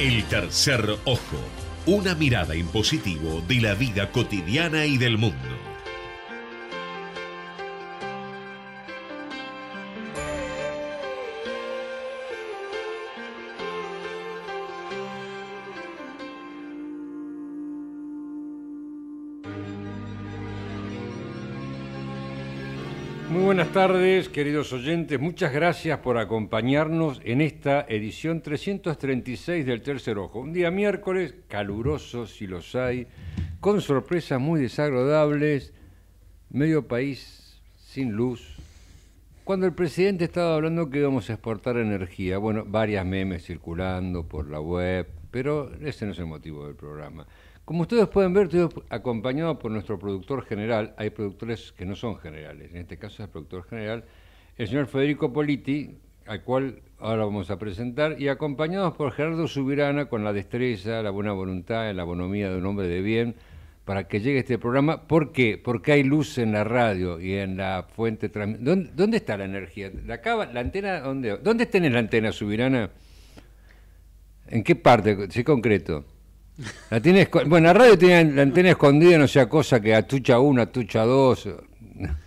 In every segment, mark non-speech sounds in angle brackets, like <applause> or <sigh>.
El tercer ojo, una mirada impositivo de la vida cotidiana y del mundo. buenas tardes, queridos oyentes. Muchas gracias por acompañarnos en esta edición 336 del Tercer Ojo. Un día miércoles, caluroso si los hay, con sorpresas muy desagradables, medio país sin luz. Cuando el presidente estaba hablando que íbamos a exportar energía, bueno, varias memes circulando por la web, pero ese no es el motivo del programa. Como ustedes pueden ver, estoy acompañado por nuestro productor general. Hay productores que no son generales. En este caso es el productor general, el señor Federico Politi, al cual ahora vamos a presentar, y acompañados por Gerardo Subirana con la destreza, la buena voluntad, la bonomía de un hombre de bien, para que llegue este programa. ¿Por qué? Porque hay luz en la radio y en la fuente... ¿Dónde, dónde está la energía? ¿La, antena? ¿Dónde, ¿Dónde en la antena, Subirana? ¿En qué parte? Sí, concreto. La tiene, bueno, la radio tiene la antena escondida, no sea cosa que atucha uno, atucha dos,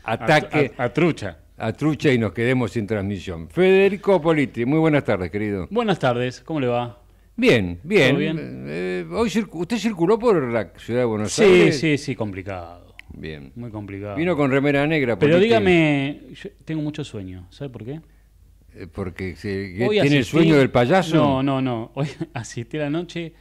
ataque. A, trucha. a, trucha y nos quedemos sin transmisión. Federico Politi, muy buenas tardes, querido. Buenas tardes, ¿cómo le va? Bien, bien. Eh, hoy ¿Usted circuló por la ciudad de Buenos Aires? Sí, sí, sí, complicado. Bien. Muy complicado. Vino con remera negra. Pero dígame, yo tengo mucho sueño, ¿sabe por qué? Eh, porque tiene el sueño del payaso. No, no, no. Hoy <laughs> asistí la noche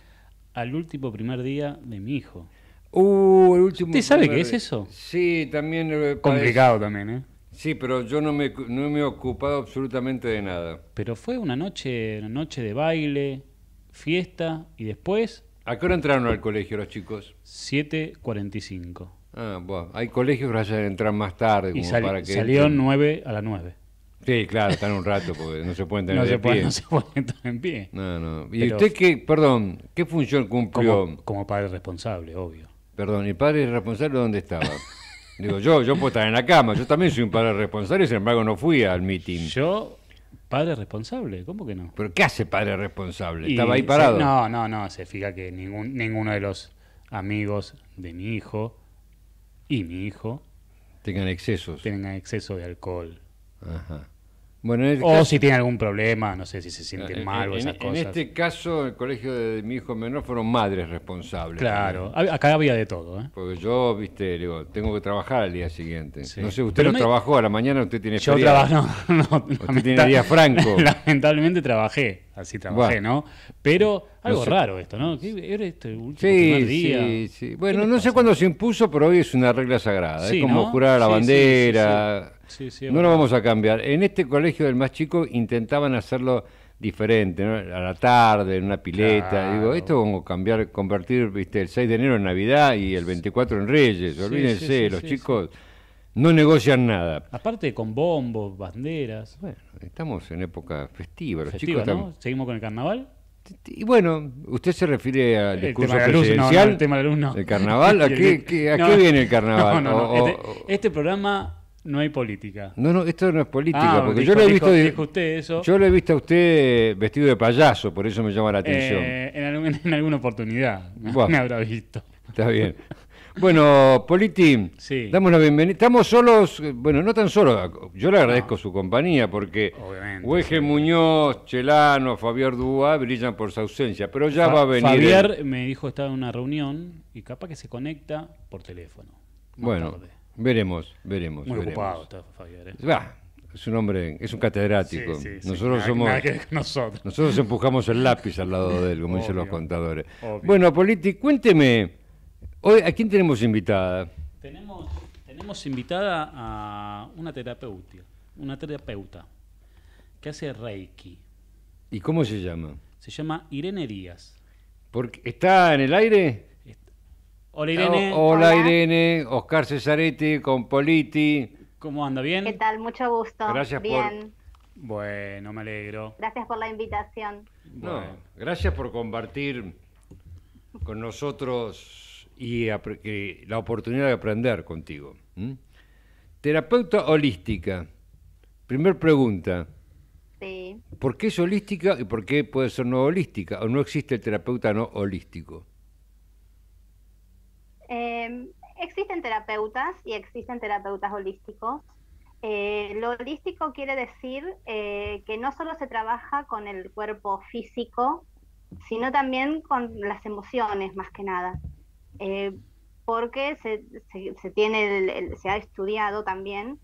al último primer día de mi hijo. Uh, el último ¿Usted sabe qué es eso? Sí, también. Eh, Complicado también, ¿eh? Sí, pero yo no me, me he ocupado absolutamente de nada. Pero fue una noche, una noche de baile, fiesta y después. ¿A qué hora entraron al colegio los chicos? 7.45. Ah, bueno, hay colegios que entrar más tarde. Como para que salieron 9 a las 9. Sí, claro, están un rato porque no se pueden tener no pie. no se pueden tener en pie. No, no. ¿Y usted qué, perdón, qué función cumplió? Como, padre responsable, obvio. Perdón, ¿y padre responsable dónde estaba? Digo, yo, yo puedo estar en la cama, yo también soy un padre responsable, sin embargo no fui al meeting. Yo, padre responsable, ¿cómo que no? ¿Pero qué hace padre responsable? ¿Estaba ahí parado? no, no, no, se fija que ningún, ninguno de los amigos de mi hijo y mi hijo tengan excesos. Tengan exceso de alcohol. Ajá. Bueno, o si tiene algún problema, no sé si se siente eh, mal o esas en, este cosas. En este caso, el colegio de, mi hijo menor fueron madres responsables. Claro, acá había de todo. ¿eh? Porque yo, viste, digo, tengo que trabajar al día siguiente. No sé, usted no trabajó, a la mañana usted tiene Yo trabajo, <laughs> no, no, Usted tiene día franco. <laughs> Lamentablemente trabajé así trabajé, ¿no? Pero algo raro esto, ¿no? ¿Era este último día? Sí, sí. Bueno, no sé cuándo se impuso, pero hoy es una regla sagrada. es como curar la bandera. no lo vamos a cambiar. En este colegio del más chico intentaban hacerlo diferente, ¿no? a la tarde, en una pileta. Digo, esto como cambiar, convertir viste, el 6 de enero en Navidad y el 24 en Reyes. Olvídense, los chicos no negocian nada. Aparte con bombos, banderas. Bueno, estamos en época festiva. Los ¿Seguimos con el carnaval? Y bueno, usted se refiere al discurso presidencial, el tema de la ¿El carnaval? ¿A, <laughs> qué, viene el carnaval? <laughs> este, este, programa no hay política. No, no, esto no es política, ah, porque yo lo he visto. Yo lo he visto a usted vestido de payaso, por eso me llama la atención. Eh, en, <laughs> en, alguna oportunidad me habrá visto. Está bien. Bueno, Politi, damos la bienvenida. Estamos solos, bueno, no tan solos, yo le agradezco su compañía porque Hueje Muñoz, Chelano, Fabián Dúa brillan por su ausencia, pero ya va a venir. Fabián me dijo que estaba en una reunión y capaz que se conecta por teléfono. Bueno, veremos, veremos. Muy ocupado está Fabián. ¿eh? es un hombre, es un catedrático. nosotros somos. nosotros. empujamos el lápiz al lado de él, como dicen los contadores. Bueno, Politi, cuénteme Hoy, ¿a quién tenemos invitada? Tenemos, invitada a una terapeuta, una terapeuta que hace Reiki. ¿Y cómo se llama? Se llama Irene Díaz. Porque ¿Está en el aire? Hola Irene. Oh, hola, Irene, Oscar Cesarete con Politi. ¿Cómo anda? ¿Bien? ¿Qué tal? Mucho gusto. Gracias Bien. Bueno, me alegro. Gracias por la invitación. No, gracias por compartir con nosotros y, la oportunidad de aprender contigo. Terapeuta holística. Primer pregunta. Sí. ¿Por qué es holística y por qué puede ser no holística? ¿O no existe el terapeuta no holístico? Em, existen terapeutas y existen terapeutas holísticos. Eh, lo holístico quiere decir eh, que no solo se trabaja con el cuerpo físico, sino también con las emociones más que nada. Eh, porque se, se, tiene se ha estudiado también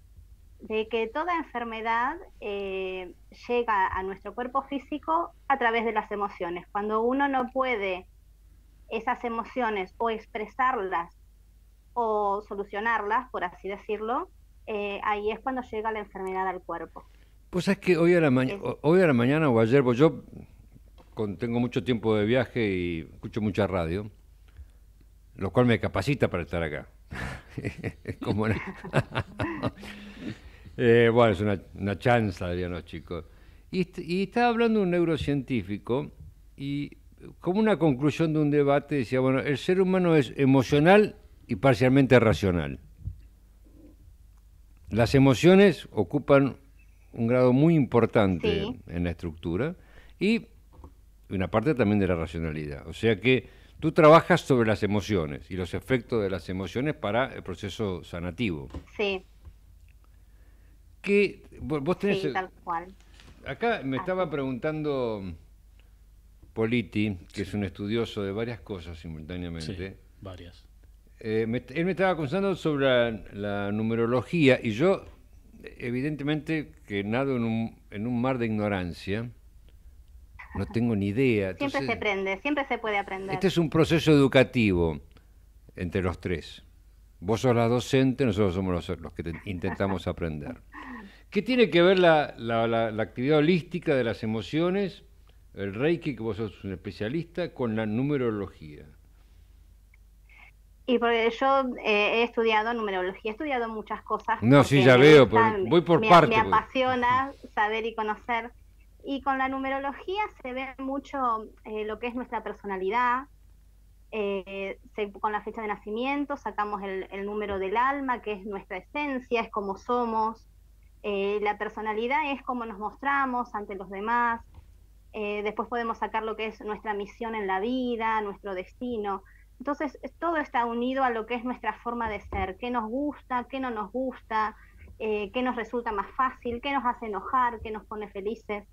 de que toda enfermedad eh, llega a nuestro cuerpo físico a través de las emociones. Cuando uno no puede esas emociones o expresarlas o solucionarlas, por así decirlo, eh, ahí es cuando llega la enfermedad al cuerpo. Pues es que hoy a la, mañana hoy a la mañana o ayer, pues yo con, tengo mucho tiempo de viaje y escucho mucha radio, lo cual me capacita para estar acá. <laughs> <laughs> Eh, bueno, es una, una chanza, dirían chicos. Y, estaba hablando un neurocientífico y como una conclusión de un debate decía, bueno, el ser humano es emocional y parcialmente racional. Las emociones ocupan un grado muy importante en la estructura y una parte también de la racionalidad. O sea que Tú trabajas sobre las emociones y los efectos de las emociones para el proceso sanativo. Sí. ¿Qué, vos tenés, sí, tal cual. Acá me estaba preguntando Politi, que es un estudioso de varias cosas simultáneamente. Sí, varias. Eh, él me estaba contando sobre la, numerología y yo, evidentemente, que nado en un, en un mar de ignorancia, no tengo ni idea. siempre se aprende, siempre se puede aprender. Este es un proceso educativo entre los tres. Vos sos la docente, nosotros somos los, que intentamos aprender. ¿Qué tiene que ver la, actividad holística de las emociones, el Reiki, que vos sos un especialista, con la numerología? Y porque yo eh, he estudiado numerología, he estudiado muchas cosas. No, sí, ya veo, voy por me, Me apasiona saber y conocer. Y con la numerología se ve mucho eh, lo que es nuestra personalidad. Eh, con la fecha de nacimiento sacamos el, número del alma, que es nuestra esencia, es como somos. Eh, la personalidad es como nos mostramos ante los demás. después podemos sacar lo que es nuestra misión en la vida, nuestro destino. Entonces, todo está unido a lo que es nuestra forma de ser, qué nos gusta, qué no nos gusta, qué nos resulta más fácil, qué nos hace enojar, qué nos pone felices.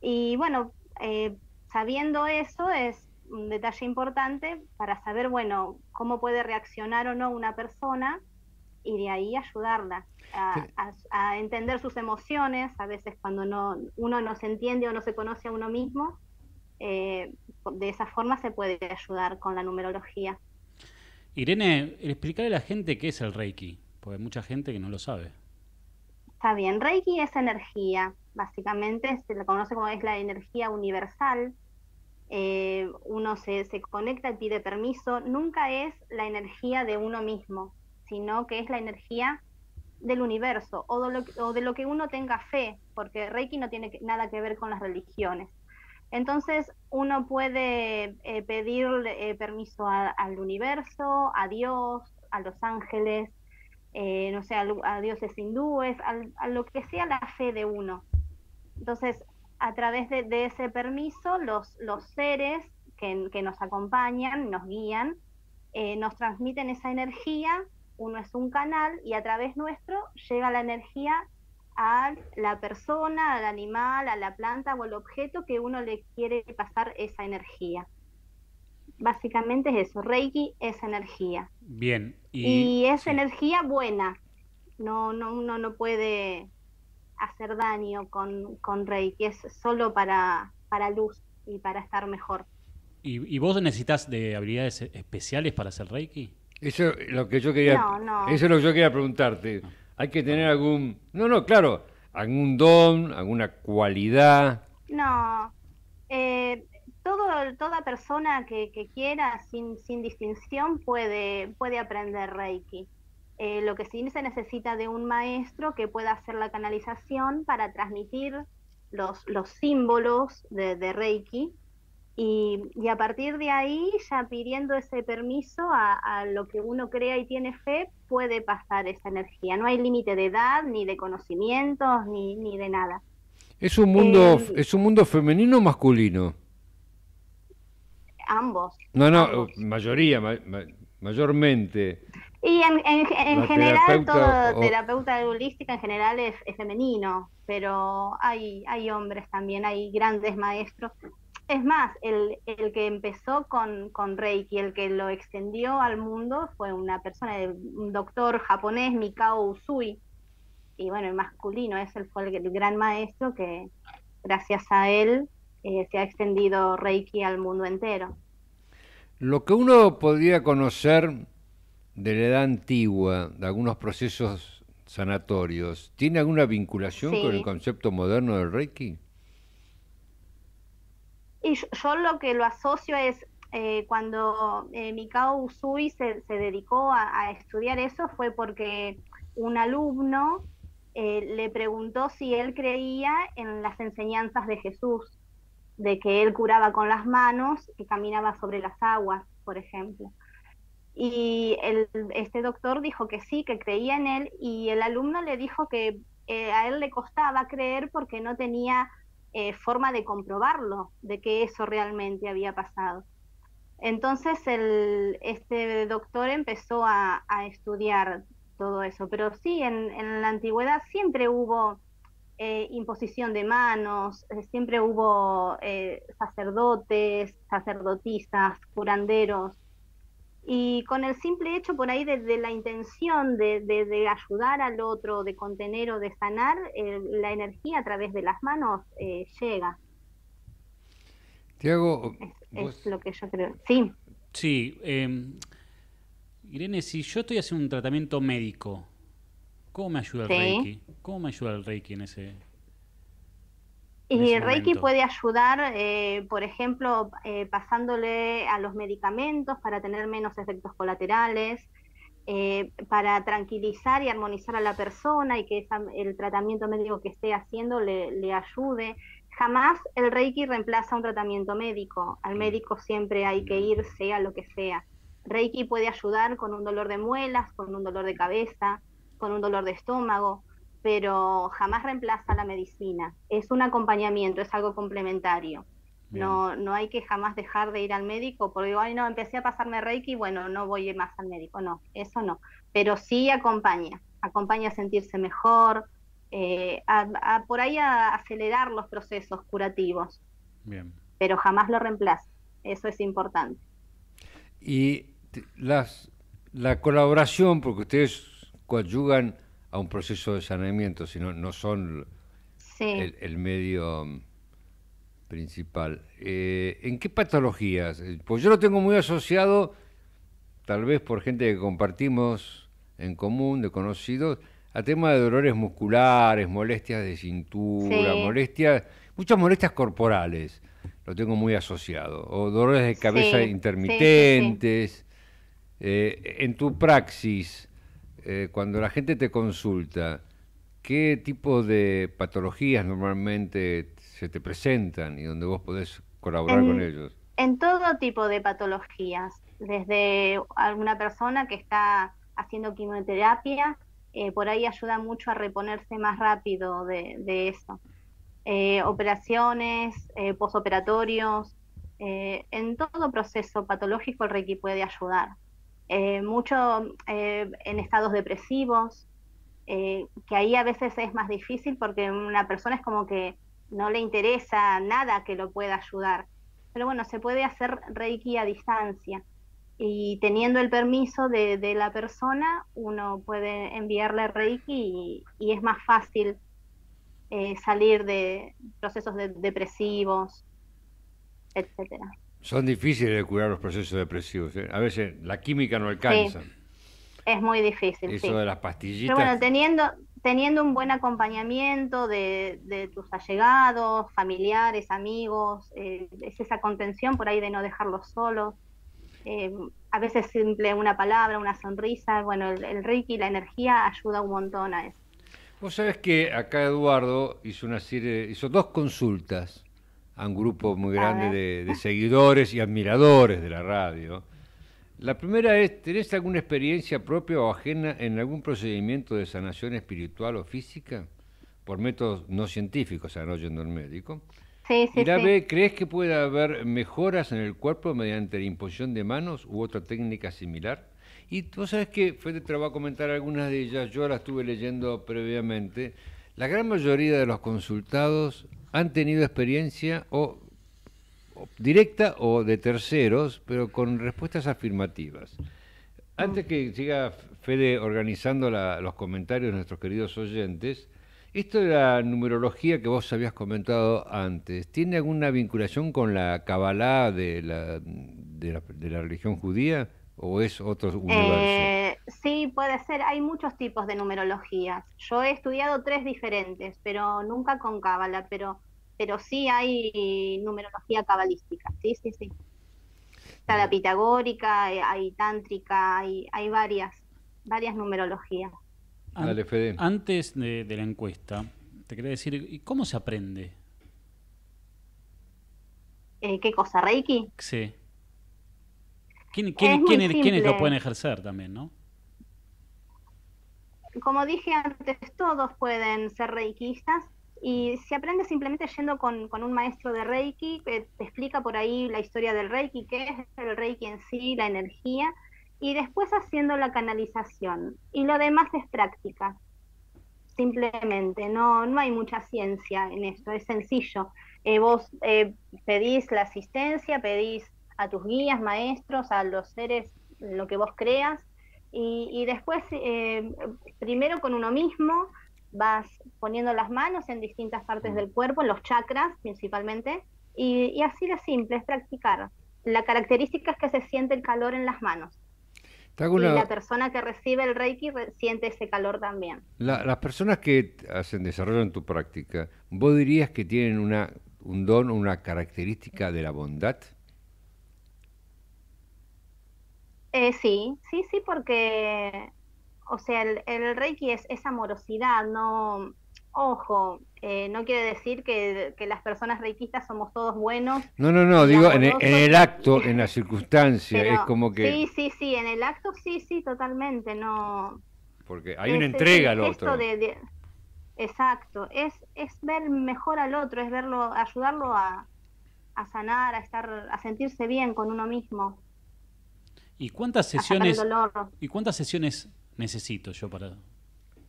Y bueno, eh, sabiendo eso es un detalle importante para saber, bueno, cómo puede reaccionar o no una persona y de ahí ayudarla a, entender sus emociones. A veces cuando no, uno no se entiende o no se conoce a uno mismo, eh, de esa forma se puede ayudar con la numerología. Irene, explicarle a la gente qué es el Reiki, porque hay mucha gente que no lo sabe. Está bien, Reiki es energía, básicamente se la conoce como es la energía universal. Eh, uno se, conecta y pide permiso, nunca es la energía de uno mismo, sino que es la energía del universo o de, lo, que uno tenga fe, porque Reiki no tiene nada que ver con las religiones. Entonces uno puede eh, pedir eh, permiso al universo, a Dios, a los ángeles, eh, no sé, a, dioses hindúes, a, lo que sea la fe de uno. Entonces, a través de, ese permiso, los, seres que, nos acompañan, nos guían, eh, nos transmiten esa energía, uno es un canal y a través nuestro llega la energía a la persona, al animal, a la planta o al objeto que uno le quiere pasar esa energía básicamente es eso, Reiki es energía. Bien. Y, y es energía buena, no, no, uno no puede hacer daño con, con Reiki, es solo para, para luz y para estar mejor. ¿Y, y vos necesitas de habilidades especiales para hacer Reiki? Eso lo que yo quería, Eso es lo que yo quería preguntarte. Ah. Hay que tener algún, no, no, claro, algún don, alguna cualidad. No, eh, todo, toda persona que, quiera, sin, sin, distinción, puede, puede aprender Reiki. Eh, lo que sí se necesita de un maestro que pueda hacer la canalización para transmitir los, símbolos de, Reiki y, a partir de ahí, ya pidiendo ese permiso a, lo que uno crea y tiene fe, puede pasar esa energía. No hay límite de edad, ni de conocimientos, ni, ni de nada. ¿Es un mundo, eh, ¿es un mundo femenino o masculino? ambos. No, no, eh, mayoría, mayormente. Y en, en, general, todo terapeuta de holística en general es, femenino, pero hay, hay hombres también, hay grandes maestros. Es más, el, que empezó con, con Reiki, el que lo extendió al mundo, fue una persona, un doctor japonés, Mikao Usui. Y bueno, el masculino, es el fue el gran maestro que, gracias a él, eh, se ha extendido Reiki al mundo entero. Lo que uno podría conocer de la edad antigua, de algunos procesos sanatorios, ¿tiene alguna vinculación con el concepto moderno del Reiki? Y yo, lo que lo asocio es eh, cuando eh, Mikao Usui se, dedicó a, estudiar eso fue porque un alumno le preguntó si él creía en las enseñanzas de Jesús de que él curaba con las manos, y caminaba sobre las aguas, por ejemplo. Y este doctor dijo que sí, que creía en él, y el alumno le dijo que eh, a él le costaba creer porque no tenía eh, forma de comprobarlo, de que eso realmente había pasado. Entonces este doctor empezó a, estudiar todo eso, pero sí, en la antigüedad siempre hubo eh, imposición de manos, eh, siempre hubo eh, sacerdotes, sacerdotisas, curanderos. Y con el simple hecho por ahí de, la intención de, ayudar al otro, de contener o de sanar, la energía a través de las manos llega. Tiago, es, es, lo que yo creo. Sí. Sí. Em, Irene, si yo estoy haciendo un tratamiento médico, ¿Cómo me ayuda el Reiki? ¿Cómo me ayuda el Reiki en ese... y el Reiki puede ayudar, eh, por ejemplo, eh, pasándole a los medicamentos para tener menos efectos colaterales, eh, para tranquilizar y armonizar a la persona y que el tratamiento médico que esté haciendo le, le, ayude. Jamás el Reiki reemplaza un tratamiento médico. Al mm. médico siempre hay que mm. ir, sea lo que sea. Reiki puede ayudar con un dolor de muelas, con un dolor de cabeza, con un dolor de estómago, pero jamás reemplaza la medicina. Es un acompañamiento, es algo complementario. No, no hay que jamás dejar de ir al médico porque digo, ay no, empecé a pasarme Reiki, bueno, no voy más al médico, no, eso no. Pero sí acompaña, acompaña a sentirse mejor, eh, por ahí a acelerar los procesos curativos. Bien. Pero jamás lo reemplaza, eso es importante. Y las, la colaboración, porque ustedes coadyugan a un proceso de saneamiento, sino no son el, medio mm, principal. Eh, ¿En qué patologías? Eh, pues yo lo tengo muy asociado, tal vez por gente que compartimos en común, de conocidos, a temas de dolores musculares, molestias de cintura, molestias, muchas molestias corporales, lo tengo muy asociado, o dolores de cabeza intermitentes. Eh, en tu praxis, eh, cuando la gente te consulta, ¿qué tipo de patologías normalmente se te presentan y donde vos podés colaborar con ellos? En todo tipo de patologías, desde alguna persona que está haciendo quimioterapia, eh, por ahí ayuda mucho a reponerse más rápido de, eso. Eh, operaciones, posoperatorios, en todo proceso patológico el Reiki puede ayudar. Eh, mucho eh, en estados depresivos, eh, que ahí a veces es más difícil porque una persona es como que no le interesa nada que lo pueda ayudar. Pero bueno, se puede hacer reiki a distancia y teniendo el permiso de, la persona, uno puede enviarle reiki y, es más fácil salir de procesos depresivos, etcétera. Son difíciles de curar los procesos depresivos. ¿eh? A veces la química no alcanza. Sí. Es muy difícil. Eso de las pastillitas. Pero bueno, teniendo, teniendo un buen acompañamiento de, tus allegados, familiares, amigos, eh, es esa contención por ahí de no dejarlos solos. Eh, a veces simple una palabra, una sonrisa, bueno, el, el Reiki, la energía ayuda un montón a eso. Vos sabés que acá Eduardo hizo una serie, hizo dos consultas a un grupo muy grande de, seguidores y admiradores de la radio. La primera es, ¿tenés alguna experiencia propia o ajena en algún procedimiento de sanación espiritual o física? Por métodos no científicos, o sea, no yendo al médico. Sí, sí, y B, ¿crees que puede haber mejoras en el cuerpo mediante la imposición de manos u otra técnica similar? Y tú sabes que fue de trabajo comentar algunas de ellas, yo las estuve leyendo previamente. La gran mayoría de los consultados han tenido experiencia o, directa o de terceros, pero con respuestas afirmativas. Antes que siga Fede organizando los comentarios de nuestros queridos oyentes, esto de la numerología que vos habías comentado antes, ¿tiene alguna vinculación con la Kabbalah de la, de la, religión judía o es otro universo? Eh, Sí, puede ser. Hay muchos tipos de numerologías. Yo he estudiado tres diferentes, pero nunca con cábala, pero, pero sí hay numerología cabalística. Sí, sí, sí. Está la pitagórica, eh, hay, tántrica, hay, hay varias, varias numerologías. Antes de, la encuesta, te quería decir, ¿cómo se aprende? Eh, ¿Qué cosa, Reiki? Sí. ¿Quiénes lo pueden ejercer también, no? como dije antes, todos pueden ser reikiistas y se aprende simplemente yendo con, un maestro de reiki que te explica por ahí la historia del reiki, qué es el reiki en sí, la energía, y después haciendo la canalización. Y lo demás es práctica, simplemente, no, no hay mucha ciencia en esto, es sencillo. Eh, vos eh, pedís la asistencia, pedís a tus guías, maestros, a los seres, lo que vos creas, y, después, eh, primero con uno mismo, vas poniendo las manos en distintas partes mm. del cuerpo, en los chakras principalmente, y, así de simple, es practicar. La característica es que se siente el calor en las manos. Y la persona que recibe el Reiki siente ese calor también. las personas que hacen desarrollo en tu práctica, ¿vos dirías que tienen un don o una característica de la bondad? Eh, sí, sí, sí, porque, o sea, el, el Reiki es, es, amorosidad, no, ojo, eh, no quiere decir que, las personas reikistas somos todos buenos. No, no, no, digo, en el, acto, en la circunstancia, es como que... Sí, sí, sí, en el acto sí, sí, totalmente, no... Porque hay una entrega al otro. Exacto, es, es ver mejor al otro, es verlo, ayudarlo a, a sanar, a estar, a sentirse bien con uno mismo. ¿Y cuántas sesiones? ¿Y cuántas sesiones necesito yo para,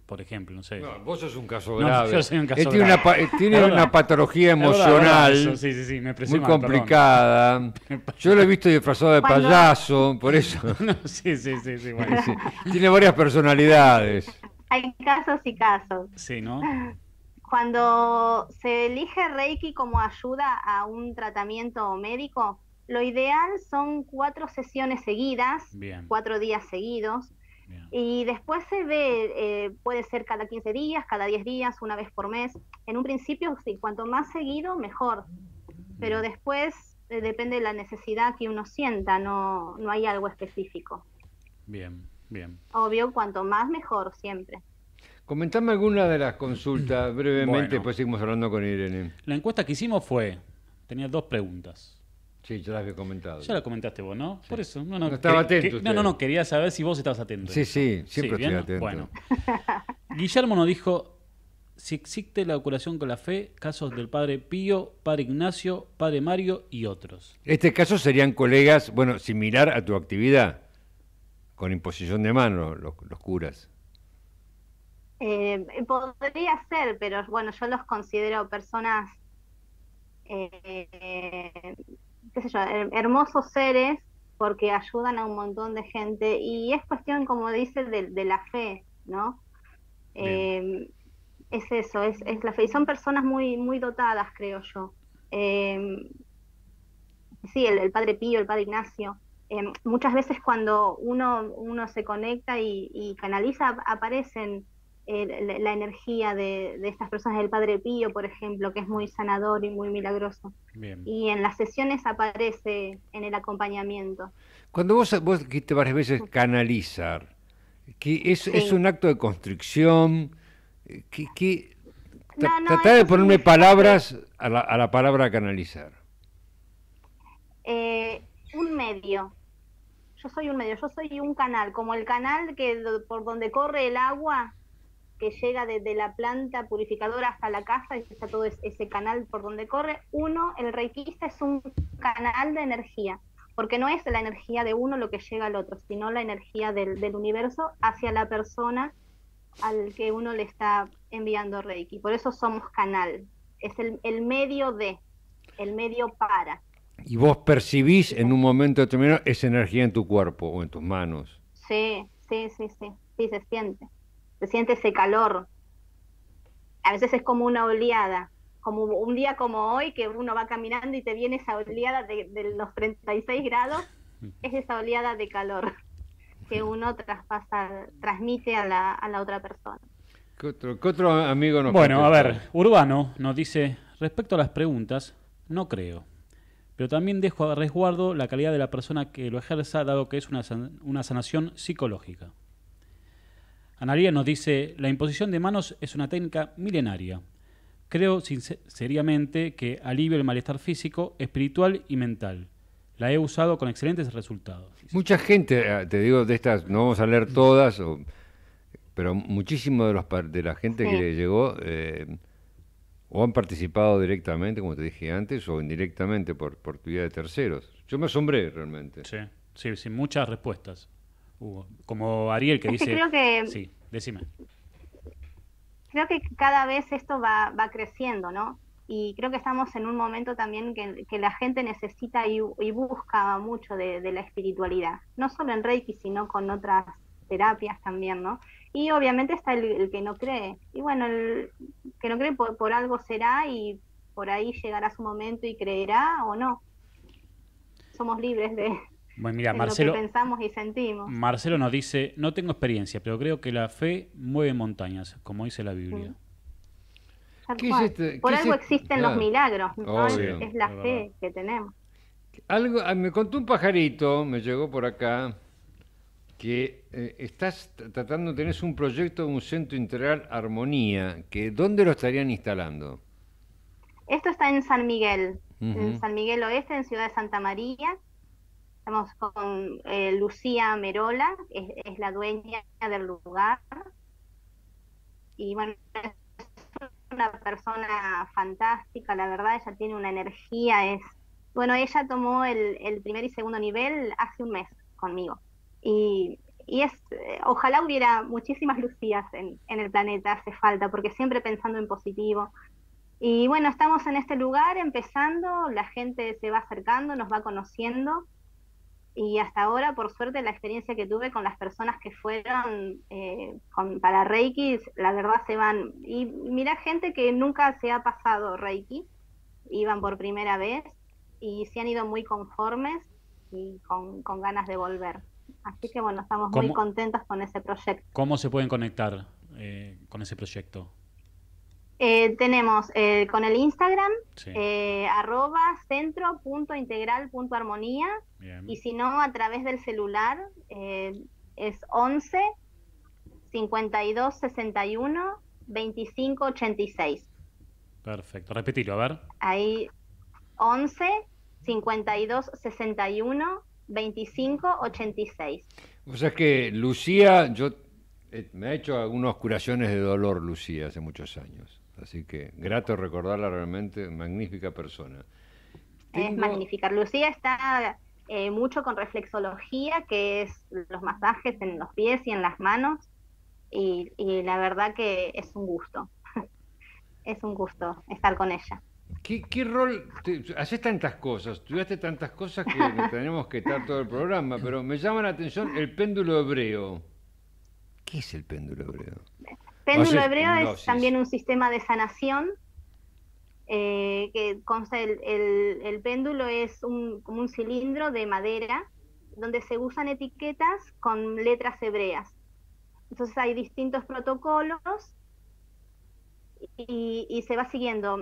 por ejemplo, no sé. vos sos un caso grave. yo soy un caso eh, tiene Una, eh, tiene una patología emocional muy complicada. Yo lo he visto disfrazado de payaso, por eso. <laughs> sí, sí, sí, Tiene varias personalidades. Hay casos y casos. Sí, ¿no? Cuando se elige Reiki como ayuda a un tratamiento médico, lo ideal son cuatro sesiones seguidas, cuatro días seguidos. Y después se ve, eh, puede ser cada 15 días, cada 10 días, una vez por mes. En un principio, sí, cuanto más seguido, mejor. Pero después eh, depende de la necesidad que uno sienta, no, no hay algo específico. Bien, bien. Obvio, cuanto más, mejor, siempre. Comentame alguna de las consultas brevemente, pues, después seguimos hablando con Irene. La encuesta que hicimos fue, tenía dos preguntas. Sí, yo lo había comentado. Ya lo comentaste vos, ¿no? Por eso. No, no, no quería saber si vos estabas atento. Sí, sí, siempre estoy atento. Bueno. <laughs> Guillermo nos dijo: si existe la curación con la fe, casos del padre Pío, padre Ignacio, padre Mario y otros. Este caso serían colegas, bueno, similar a tu actividad, con imposición de mano, los, curas. Eh, podría ser, pero bueno, yo los considero personas. Eh, qué sé yo, hermosos seres porque ayudan a un montón de gente y es cuestión, como dice, de, la fe, ¿no? Em, es eso, es, la fe. Y son personas muy, muy dotadas, creo yo. Em, sí, el, padre Pío, el padre Ignacio. Em, muchas veces cuando uno, uno se conecta y canaliza, aparecen eh, la, energía de, estas personas del Padre Pío, por ejemplo, que es muy sanador y muy milagroso. Y en las sesiones aparece en el acompañamiento. Cuando vos, vos dijiste varias veces canalizar, que es, un acto de constricción, eh, que, tratar de ponerme palabras a la, a la, palabra canalizar. Eh, un medio, yo soy un medio, yo soy un canal, como el canal que por donde corre el agua que llega desde la planta purificadora hasta la casa, y está todo ese canal por donde corre. Uno, el reikista es un canal de energía, porque no es la energía de uno lo que llega al otro, sino la energía del, universo hacia la persona al que uno le está enviando reiki. Por eso somos canal, es el, el medio de, el medio para. Y vos percibís en un momento determinado esa energía en tu cuerpo o en tus manos. Sí, sí, sí, sí, sí, se siente se siente ese calor. A veces es como una oleada, como un día como hoy que uno va caminando y te viene esa oleada de, los 36 grados, mm. es esa oleada de calor <laughs> que uno transmite a la, a la otra persona. ¿Qué otro, otro amigo nos Bueno, a ver, Urbano nos dice, respecto a las preguntas, no creo pero también dejo a resguardo la calidad de la persona que lo ejerza, dado que es una, una sanación psicológica. Analia nos dice, la imposición de manos es una técnica milenaria. Creo seriamente que alivia el malestar físico, espiritual y mental. La he usado con excelentes resultados. Mucha gente, eh, te digo de estas, no vamos a leer mm. todas, pero muchísimo de, los, de la gente que mm. llegó eh, o han participado directamente, como te dije antes, o indirectamente por, tu vía de terceros. Yo me asombré realmente. Sí, sí, sí, muchas respuestas. Como Ariel que dice... creo que... Sí, decime. Creo que cada vez esto va, creciendo, ¿no? y creo que estamos en un momento también que, la gente necesita y, busca mucho de, la espiritualidad, no solo en Reiki, sino con otras terapias también, ¿no? Y obviamente está el, que no cree, y bueno, el que no cree por, algo será y por ahí llegará su momento y creerá o no. Somos libres de, bueno, mira, Marcelo, pensamos y sentimos. Marcelo nos dice, no tengo experiencia, pero creo que la fe mueve montañas, como dice la Biblia. Este? Por algo este? existen los milagros, es la fe que tenemos. Algo, ah, me contó un pajarito, me llegó por acá, que eh, estás tratando, de tener un proyecto de un centro integral Armonía, que ¿dónde lo estarían instalando? Esto está en San Miguel, en San Miguel Oeste, en Ciudad de Santa María. Estamos con eh, Lucía Merola, es, es, la dueña del lugar. Y bueno, es una persona fantástica, la verdad, ella tiene una energía, es... Bueno, ella tomó el, primer y segundo nivel hace un mes conmigo. Y, y es, eh, ojalá hubiera muchísimas Lucías en, en el planeta, hace falta, porque siempre pensando en positivo, y bueno, estamos en este lugar empezando, la gente se va acercando, nos va conociendo y hasta ahora, por suerte, la experiencia que tuve con las personas que fueron eh, para Reiki, la verdad se van. Y mira, gente que nunca se ha pasado Reiki, iban por primera vez y se han ido muy conformes y con, ganas de volver. Así que bueno, estamos muy contentos con ese proyecto. ¿Cómo se pueden conectar eh, con ese proyecto? Eh, tenemos eh, con el Instagram, eh, arroba centro.integral.armonía. Y si no, a través del celular es 11 52 61 25 86. Perfecto, repetirlo a ver. Ahí 11 52 61 25 86. O sea que Lucía, yo me ha hecho algunas curaciones de dolor, Lucía, hace muchos años. Así que grato recordarla realmente, magnífica persona. Es magnífica. Lucía está eh, mucho con reflexología, que es los masajes en los pies y en las manos, y, la verdad que es un gusto. <laughs> es un gusto estar con ella. ¿Qué, rol? haces tantas cosas, estudiaste tantas cosas que <laughs> tenemos que estar todo el programa, pero me llama la atención el péndulo hebreo. ¿Qué es el péndulo hebreo? Péndulo hebreo es también un sistema de sanación eh, que consta el, péndulo es como un cilindro de madera donde se usan etiquetas con letras hebreas. Entonces hay distintos protocolos y, y se va siguiendo o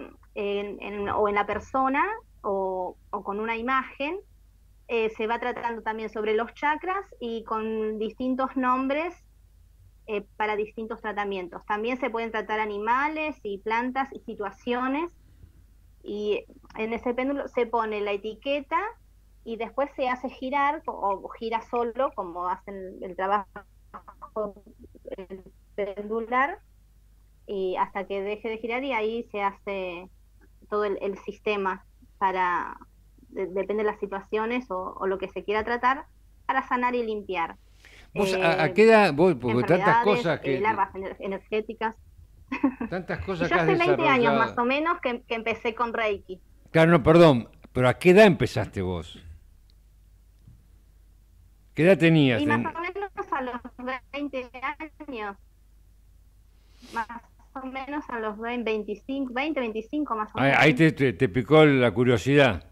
en la persona o, o con una imagen. Eh, se va tratando también sobre los chakras y con distintos nombres eh, para distintos tratamientos. También se pueden tratar animales y plantas y situaciones. Y en ese péndulo se pone la etiqueta y después se hace girar o, gira solo, como hacen el trabajo el pendular, y hasta que deje de girar y ahí se hace todo el, sistema para, depende de las situaciones o lo que se quiera tratar, para sanar y limpiar. ¿Vos a, eh, qué edad, vos, porque tantas cosas que... Eh, larvas energéticas. <laughs> Tantas cosas yo hace 20 años más o menos que, que, empecé con Reiki. Claro, no, perdón, pero ¿a qué edad empezaste vos? ¿Qué edad tenías? Y más o menos a los 20 años. Más o menos a los 25, 20, 25 más o menos. Ahí te, te picó la curiosidad.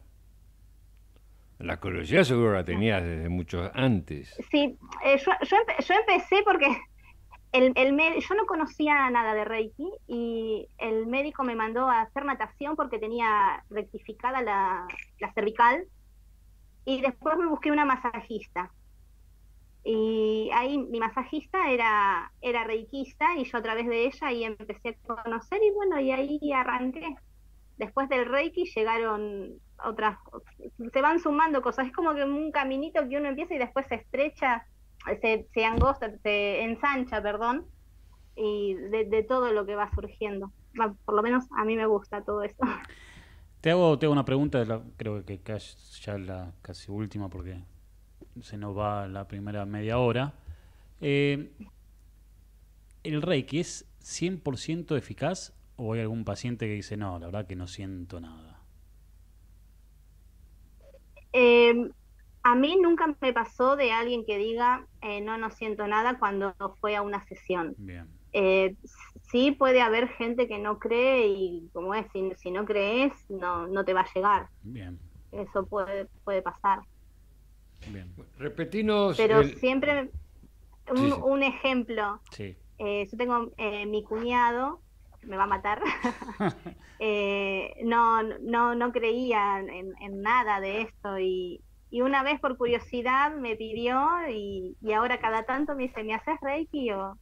La curiosidad seguro la tenías desde mucho antes. Sí, eh, yo, empecé porque el, el yo no conocía nada de Reiki y el médico me mandó a hacer natación porque tenía rectificada la, cervical y después me busqué una masajista. Y ahí mi masajista era, era reikista y yo a través de ella y empecé a conocer y bueno, y ahí arranqué. Después del reiki llegaron otras, se van sumando cosas, es como que un caminito que uno empieza y después se estrecha, se, se angosta, se ensancha, perdón, y de, todo lo que va surgiendo. Por lo menos a mí me gusta todo esto Te hago, una pregunta, creo que ya la casi última porque se nos va la primera media hora. Eh, ¿El Reiki es 100% eficaz o hay algún paciente que dice, no, la verdad que no siento nada? Em, a mí nunca me pasó de alguien que diga, eh, no, no siento nada cuando fue a una sesión. Eh, sí puede haber gente que no cree y como es, si, no crees, no, no te va a llegar. Eso puede, pasar. Bien. Pero siempre un, ejemplo. Eh, yo tengo mi cuñado me va a matar. <laughs> <laughs> Eh, no, no, no creía en, nada de esto y, una vez por curiosidad me pidió y, ahora cada tanto me dice, ¿me haces reiki o,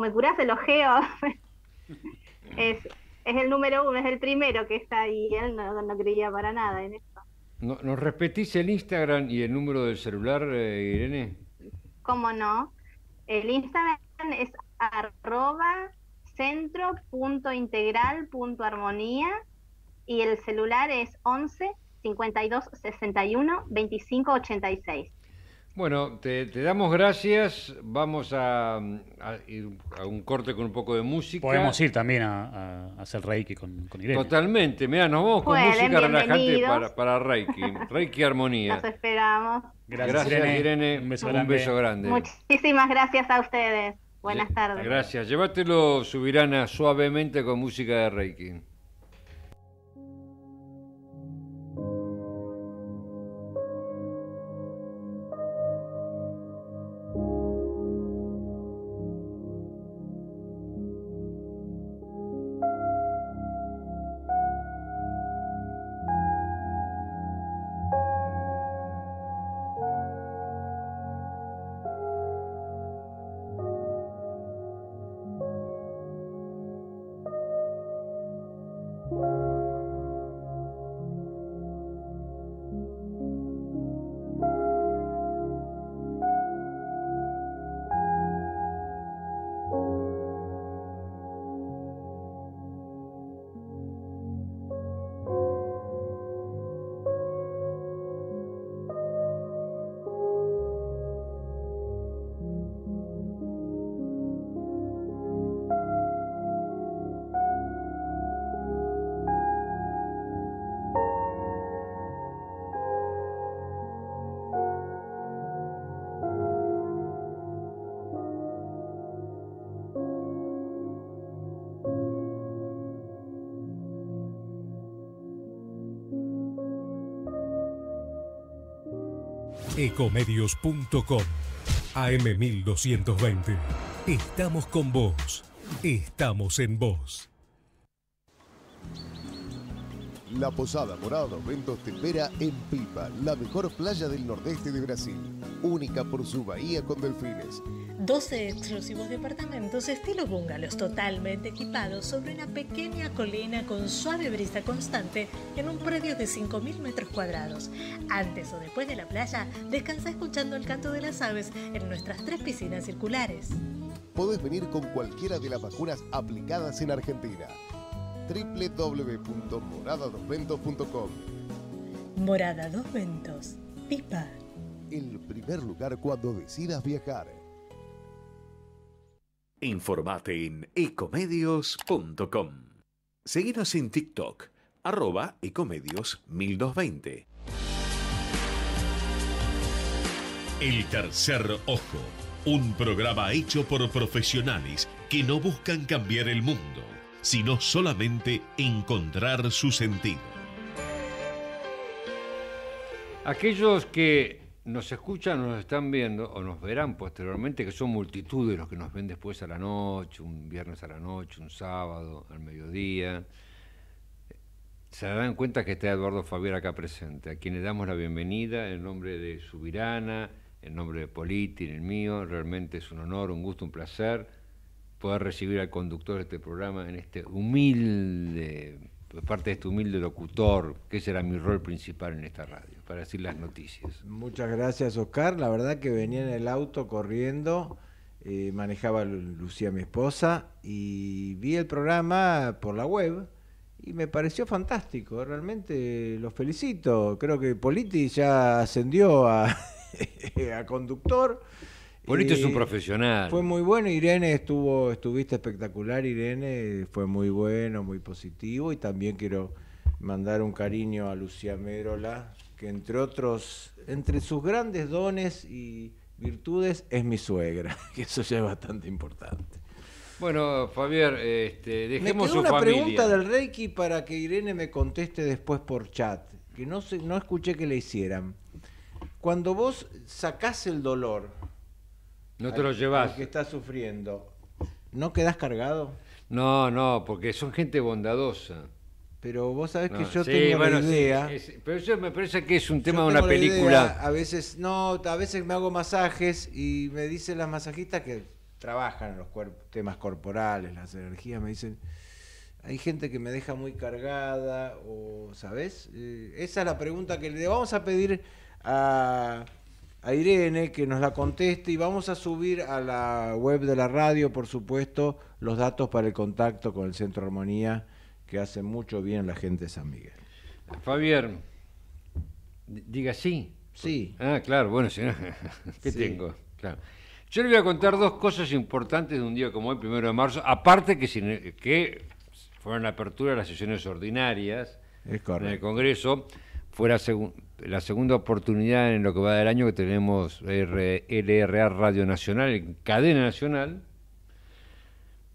me curas el ojeo? <laughs> es, es el número uno, es el primero que está ahí, él no, creía para nada en esto. ¿Nos repetís el Instagram y el número del celular, eh, Irene? ¿Cómo no? El Instagram es arroba centro y el celular es 11 52 61 25 86. Bueno, te, damos gracias. Vamos a, ir a un corte con un poco de música. Podemos ir también a, hacer Reiki con, Irene. Totalmente. Mira, nos vamos con música relajante para, para, Reiki. Reiki Armonía. Nos esperamos. Gracias, Irene. Un beso grande. Muchísimas gracias a ustedes. Buenas tardes. Gracias. Llévatelo, Subirana, suavemente con música de Reiki. Ecomedios.com AM1220. Estamos con vos. Estamos en vos. La Posada Morado Ventos Tempera en Pipa, la mejor playa del nordeste de Brasil, única por su bahía con delfines 12 exclusivos departamentos estilo bungalows totalmente equipados sobre una pequeña colina con suave brisa constante en un predio de 5.000 metros cuadrados. Antes o después de la playa, descansa escuchando el canto de las aves en nuestras tres piscinas circulares. Podés venir con cualquiera de las vacunas aplicadas en Argentina www.moradadosventos.com Morada Dos Ventos, Pipa. El primer lugar cuando decidas viajar. Informate en ecomedios.com. Seguinos en TikTok, arroba ecomedios 1220. El tercer ojo, un programa hecho por profesionales que no buscan cambiar el mundo, sino solamente encontrar su sentido. Aquellos que nos escuchan nos están viendo o nos verán posteriormente, que son multitud de los que nos ven después a la noche, un viernes a la noche, un sábado, al mediodía, se dan cuenta que está Eduardo Fabián acá presente, a quien le damos la bienvenida en nombre de Subirana, en nombre de Politi, en el mío. Realmente es un honor, un gusto, un placer poder recibir al conductor de este programa en este humilde parte de este humilde locutor, que será mi rol principal en esta radio, para decir las noticias. Muchas gracias, Oscar. La verdad que venía en el auto corriendo, eh, manejaba Lucía, mi esposa, y vi el programa por la web y me pareció fantástico. Realmente los felicito. Creo que Politi ya ascendió a <laughs> conductor. Bonito es un profesional. Fue muy bueno, Irene estuvo, estuviste espectacular, Irene, fue muy bueno, muy positivo y también quiero mandar un cariño a Lucía Merola, que entre otros, entre sus grandes dones y virtudes es mi suegra, <laughs> que eso ya es bastante importante. Bueno, Javier, este, dejemos me una pregunta del Reiki para que Irene me conteste después por chat, que no, se, no escuché que le hicieran. Cuando vos sacás el dolor, no te lo llevas. que está sufriendo. ¿No quedas cargado? No, no, porque son gente bondadosa. Pero vos sabés que yo tengo idea. pero eso me parece que es un tema de una película. a veces no, a veces me hago masajes y me dicen las masajistas que trabajan los temas corporales, las energías, me dicen, hay gente que me deja muy cargada o, ¿sabes? Eh, esa es la pregunta que le vamos a pedir a a Irene que nos la conteste y vamos a subir a la web de la radio, por supuesto, los datos para el contacto con el Centro Armonía, que hace mucho bien la gente de San Miguel. Fabián diga sí. Sí. Ah, claro, bueno, si <laughs> ¿qué tengo? Yo le voy a contar dos cosas importantes de un día como hoy, primero de marzo, aparte que, que fueron la apertura de las sesiones ordinarias en el Congreso, fuera según la segunda oportunidad en lo que va del año que tenemos LRA Radio Nacional, cadena nacional.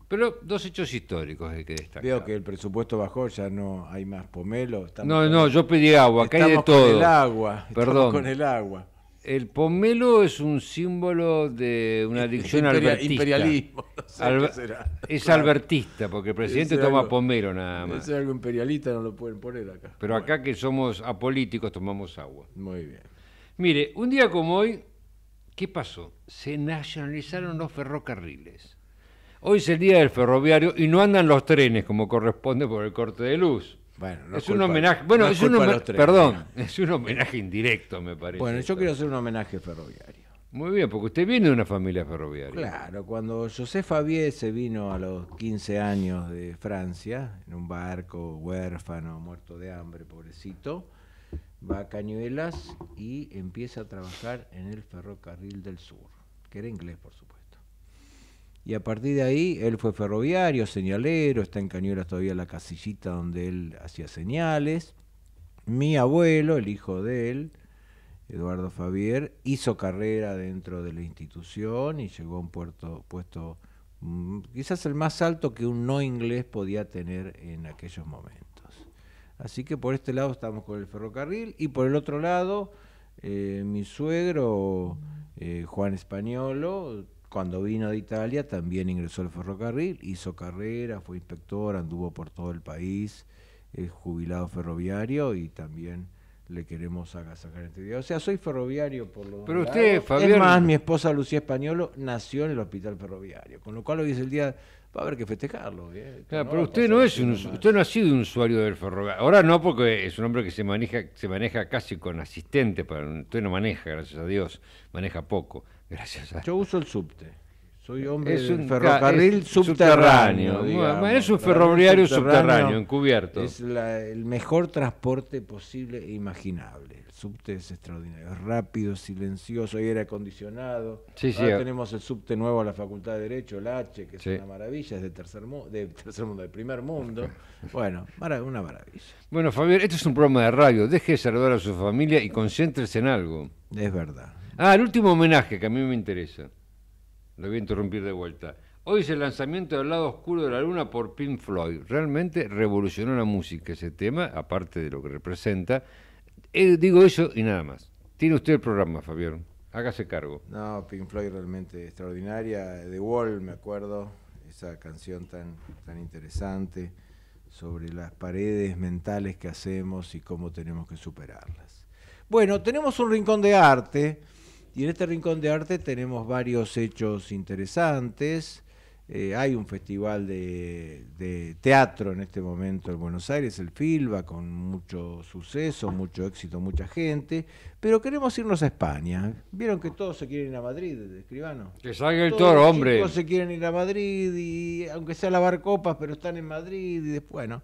Pero dos hechos históricos hay que destacar. Veo que el presupuesto bajó, ya no hay más pomelo. No, no, yo pedí agua, acá hay de todo. Con el agua, Perdón. con el agua el pomelo es un símbolo de una adicción al Imperialismo. Es albertista, porque el presidente toma pomelo nada más. Es algo imperialista, no lo pueden poner acá. Pero acá que somos apolíticos tomamos agua. Muy bien. Mire, un día como hoy, ¿qué pasó? Se nacionalizaron los ferrocarriles. Hoy es el día del ferroviario y no andan los trenes como corresponde por el corte de luz es, un homenaje. Bueno, perdón, es un homenaje indirecto, me parece. Bueno, yo quiero hacer un homenaje ferroviario. Muy bien, porque usted viene de una familia ferroviaria. Claro, cuando José Fabiés se vino a los 15 años de Francia, en un barco huérfano, muerto de hambre, pobrecito, va a Cañuelas y empieza a trabajar en el ferrocarril del sur, que era inglés, por supuesto. Y a partir de ahí, él fue ferroviario, señalero, está en Cañuelas todavía la casillita donde él hacía señales. Mi abuelo, el hijo de él, Eduardo Favier, hizo carrera dentro de la institución y llegó a un puerto, puesto mm, quizás el más alto que un no inglés podía tener en aquellos momentos. Así que por este lado estamos con el ferrocarril y por el otro lado, eh, mi suegro, eh, Juan Españolo, cuando vino de Italia también ingresó al ferrocarril, hizo carrera, fue inspector, anduvo por todo el país, es jubilado ferroviario y también le queremos sacar este día. O sea, soy ferroviario por lo Pero usted, Es más, mi esposa Lucía Españolo nació en el hospital ferroviario, con lo cual hoy es el día... Va a haber que festejarlo. ¿eh? Claro, pero usted no es usted no ha sido un usuario del ferrocarril. Ahora no, porque es un hombre que se maneja, se maneja casi con asistente, pero usted no maneja, gracias a Dios, maneja poco. Yo uso el subte. Soy hombre es un ferrocarril subterráneo. es un ferroviario subterráneo, encubierto. Es el mejor transporte posible e imaginable. El subte es extraordinario, es rápido, silencioso, y aire acondicionado. Sí, Ahora tenemos el subte nuevo a la Facultad de Derecho, el H, que es una maravilla, es de tercer, mundo, del primer mundo. <laughs> bueno, una maravilla. Bueno, Fabián, esto es un programa de radio. Deje de saludar a su familia y concéntrese en algo. Es verdad. Ah, el último homenaje que a mí me interesa. Lo voy a interrumpir de vuelta. Hoy es el lanzamiento del lado oscuro de la luna por Pink Floyd. Realmente revolucionó la música ese tema, aparte de lo que representa. Eh, digo eso y nada más. Tiene usted el programa, Fabián. Hágase cargo. No, Pink Floyd realmente extraordinaria. The Wall, me acuerdo, esa canción tan, tan interesante sobre las paredes mentales que hacemos y cómo tenemos que superarlas. Bueno, tenemos un rincón de arte. Y en este rincón de arte tenemos varios hechos interesantes. Eh, hay un festival de, teatro en este momento en Buenos Aires, el Filba, con mucho suceso, mucho éxito, mucha gente. Pero queremos irnos a España. Vieron que todos se quieren ir a Madrid, escribano. Que salga el toro, hombre. Todos se quieren ir a Madrid, y aunque sea a lavar copas, pero están en Madrid. Y después, bueno,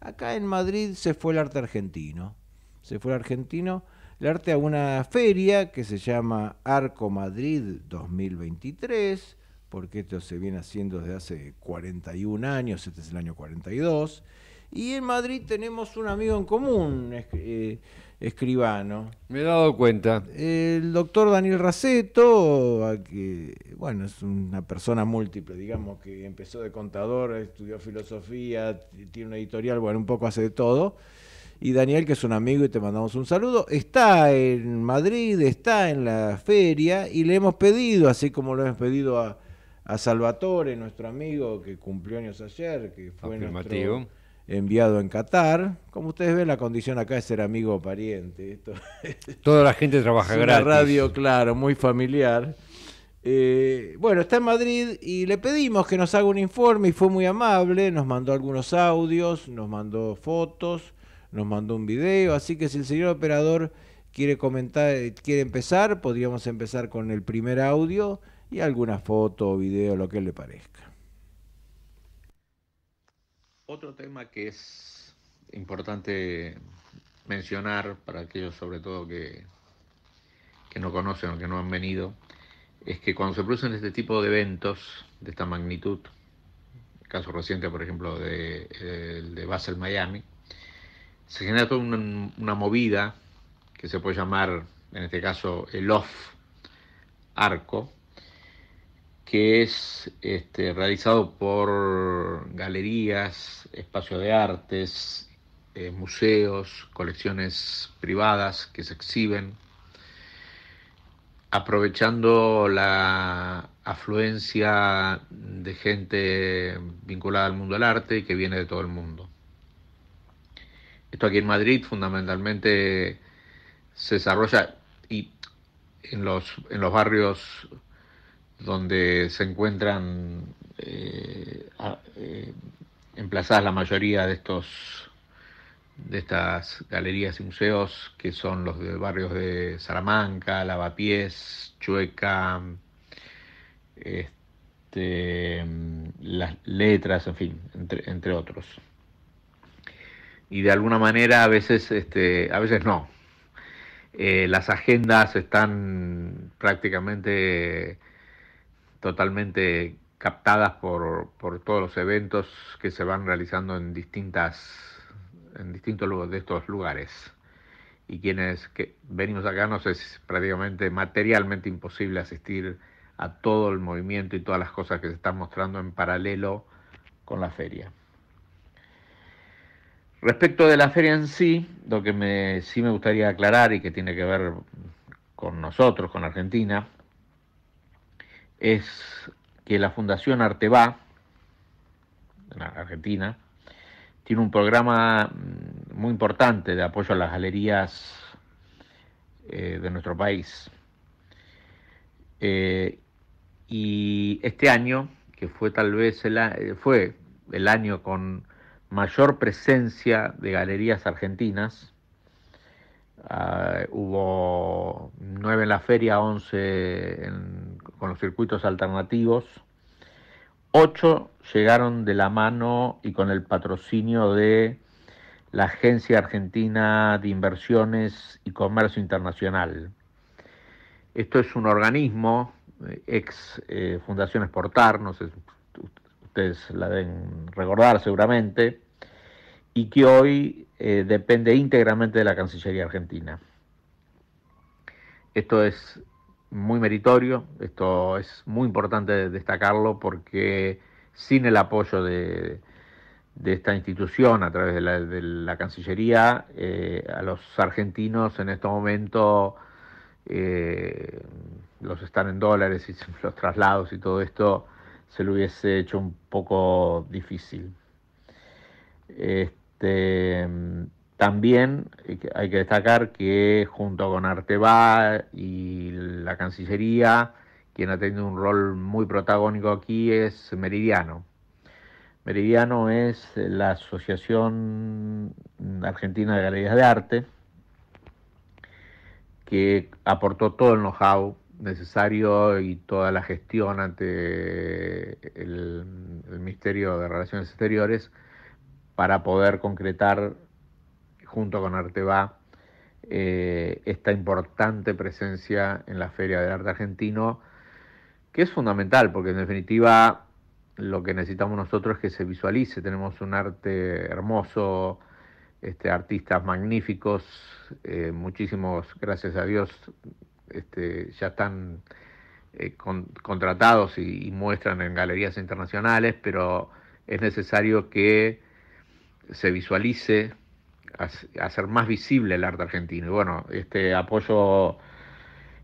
acá en Madrid se fue el arte argentino. Se fue el argentino el arte a una feria que se llama Arco Madrid 2023, porque esto se viene haciendo desde hace 41 años, este es el año 42. Y en Madrid tenemos un amigo en común, eh, escribano. Me he dado cuenta. El doctor Daniel Raceto, que, bueno, es una persona múltiple, digamos, que empezó de contador, estudió filosofía, tiene una editorial, bueno, un poco hace de todo y Daniel, que es un amigo y te mandamos un saludo, está en Madrid, está en la feria y le hemos pedido, así como lo hemos pedido a, Salvatore, nuestro amigo que cumplió años ayer, que fue nuestro enviado en Qatar. Como ustedes ven, la condición acá es ser amigo o pariente. Esto <laughs> Toda la gente trabaja gratis. radio, claro, muy familiar. Eh, bueno, está en Madrid y le pedimos que nos haga un informe y fue muy amable, nos mandó algunos audios, nos mandó fotos nos mandó un video, así que si el señor operador quiere comentar, eh, quiere empezar, podríamos empezar con el primer audio y alguna foto o video, lo que le parezca. Otro tema que es importante mencionar para aquellos sobre todo que, que no conocen o que no han venido, es que cuando se producen este tipo de eventos de esta magnitud, caso reciente por ejemplo de, eh, de Basel Miami, se genera toda una, movida que se puede llamar, en este caso, el off arco, que es este, realizado por galerías, espacios de artes, eh, museos, colecciones privadas que se exhiben, aprovechando la afluencia de gente vinculada al mundo del arte y que viene de todo el mundo esto aquí en Madrid fundamentalmente se desarrolla y en los, barrios donde se encuentran eh, eh, emplazadas la mayoría de estos de estas galerías y museos que son los de barrios de Salamanca, Lavapiés, Chueca, este, las letras, en fin, entre otros y de alguna manera a veces, este, a veces no. Eh, las agendas están prácticamente totalmente captadas por, todos los eventos que se van realizando en distintas en distintos de estos lugares y quienes que venimos acá nos es prácticamente materialmente imposible asistir a todo el movimiento y todas las cosas que se están mostrando en paralelo con la feria. Respecto de la feria en sí, lo que me, sí me gustaría aclarar y que tiene que ver con nosotros, con Argentina, es que la Fundación Arteba, en Argentina, tiene un programa mm, muy importante de apoyo a las galerías eh, de nuestro país. Eh, y este año, que fue tal vez el, fue el año con mayor presencia de galerías argentinas. Ah, hubo nueve en la feria, once con los circuitos alternativos. Ocho llegaron de la mano y con el patrocinio de la Agencia Argentina de Inversiones y Comercio Internacional. Esto es un organismo, eh, ex eh, Fundación Exportar, no sé ustedes la deben recordar seguramente, y que hoy eh, depende íntegramente de la Cancillería Argentina. Esto es muy meritorio, esto es muy importante destacarlo porque sin el apoyo de, de esta institución a través de la, Cancillería, eh, a los argentinos en este momento eh, los están en dólares y <laughs> los traslados y todo esto se lo hubiese hecho un poco difícil. Este, también eh, hay que destacar que junto con Arteba y la Cancillería, quien ha tenido un rol muy protagónico aquí es Meridiano. Meridiano es la Asociación Argentina de Galerías de Arte, que aportó todo el know-how necesario y toda la gestión ante el, Ministerio de Relaciones Exteriores para poder concretar junto con Arteba eh, esta importante presencia en la Feria del Arte Argentino, que es fundamental, porque en definitiva lo que necesitamos nosotros es que se visualice. Tenemos un arte hermoso, este, artistas magníficos, eh, muchísimos, gracias a Dios, este, ya están eh, contratados y, muestran en galerías internacionales, pero es necesario que se visualice, hacer más visible el arte argentino. Y bueno, este apoyo,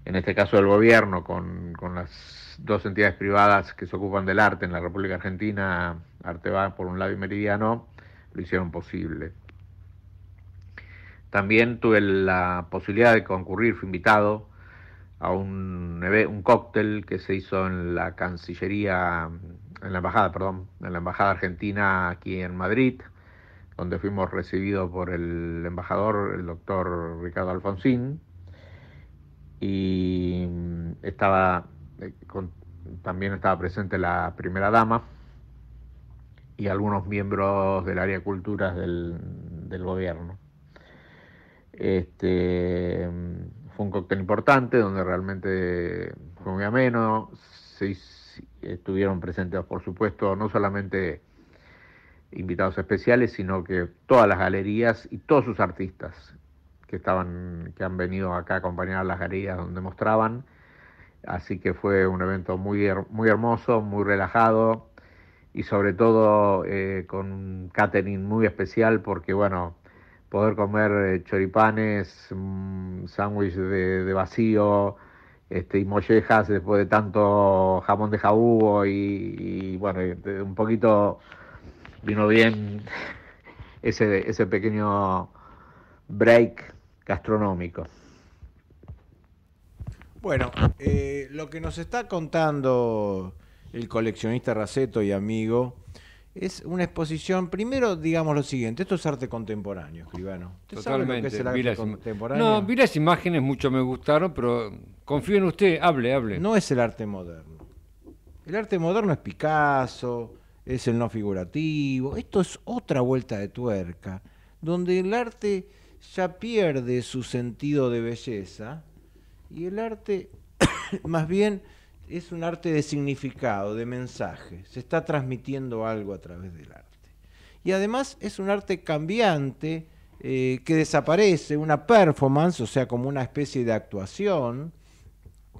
en este caso del gobierno, con, las dos entidades privadas que se ocupan del arte en la República Argentina, Arteba por un lado y Meridiano, lo hicieron posible. También tuve la posibilidad de concurrir, fui invitado a un, cóctel que se hizo en la Cancillería, en la Embajada, perdón, en la Embajada Argentina aquí en Madrid, donde fuimos recibidos por el embajador, el doctor Ricardo Alfonsín, y mm, estaba, eh, también estaba presente la primera dama y algunos miembros del área de culturas del, del gobierno. Este, mm, fue un cóctel importante donde realmente fue muy ameno. Se, estuvieron presentes, por supuesto, no solamente invitados especiales, sino que todas las galerías y todos sus artistas que estaban, que han venido acá a acompañar a las galerías donde mostraban. Así que fue un evento muy, muy hermoso, muy relajado y sobre todo eh, con un catering muy especial porque, bueno, poder comer eh, choripanes, mm, sándwich de, vacío este, y mollejas después de tanto jamón de jabugo y, bueno, un poquito vino bien <laughs> ese, ese pequeño break gastronómico. Bueno, eh, lo que nos está contando el coleccionista Raceto y amigo es una exposición. Primero, digamos lo siguiente: esto es arte contemporáneo, escribano. Totalmente. es arte contemporáneo? No, vi las imágenes, mucho me gustaron, pero confío en usted, hable, hable. No es el arte moderno. El arte moderno es Picasso, es el no figurativo. Esto es otra vuelta de tuerca, donde el arte ya pierde su sentido de belleza y el arte, <coughs> más bien es un arte de significado, de mensaje. Se está transmitiendo algo a través del arte. Y además es un arte cambiante eh, que desaparece, una performance, o sea, como una especie de actuación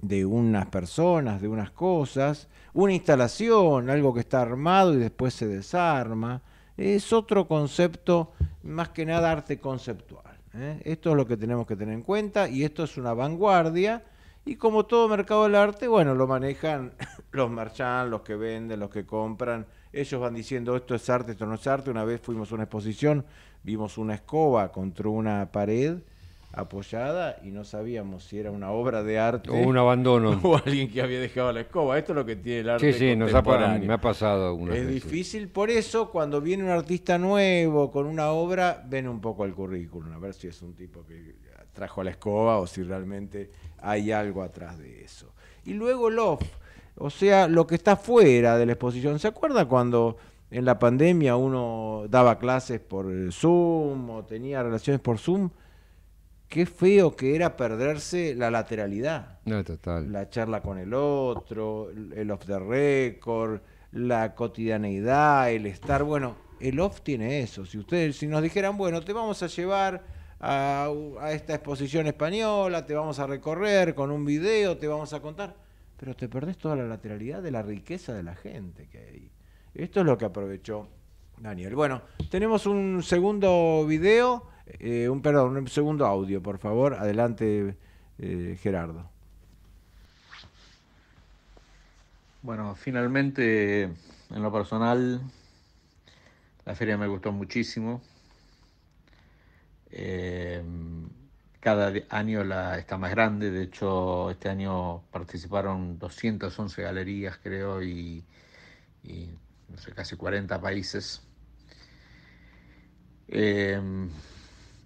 de unas personas, de unas cosas, una instalación, algo que está armado y después se desarma. Es otro concepto, más que nada arte conceptual. ¿eh? Esto es lo que tenemos que tener en cuenta y esto es una vanguardia y como todo mercado del arte, bueno, lo manejan <laughs> los marchands, los que venden, los que compran. Ellos van diciendo esto es arte, esto no es arte. Una vez fuimos a una exposición, vimos una escoba contra una pared apoyada y no sabíamos si era una obra de arte o un abandono <laughs> o alguien que había dejado la escoba. Esto es lo que tiene el arte. Sí, sí, nos ha, me ha pasado. es difícil, por eso cuando viene un artista nuevo con una obra, ven un poco el currículum, a ver si es un tipo que trajo a la escoba o si realmente hay algo atrás de eso. Y luego el off o sea, lo que está fuera de la exposición. ¿Se acuerda cuando en la pandemia uno daba clases por Zoom o tenía relaciones por Zoom? Qué feo que era perderse la lateralidad. No, total. La charla con el otro, el off the record, la cotidianeidad, el estar. Bueno, el off tiene eso. Si ustedes, si nos dijeran, bueno, te vamos a llevar a, esta exposición española, te vamos a recorrer con un video, te vamos a contar, pero te perdés toda la lateralidad de la riqueza de la gente que hay Esto es lo que aprovechó Daniel. Bueno, tenemos un segundo video, eh, un perdón, un segundo audio, por favor. Adelante, eh, Gerardo. Bueno, finalmente, en lo personal, la feria me gustó muchísimo. Em, cada año la, está más grande, de hecho este año participaron 211 galerías creo y, no sé, casi 40 países. Em,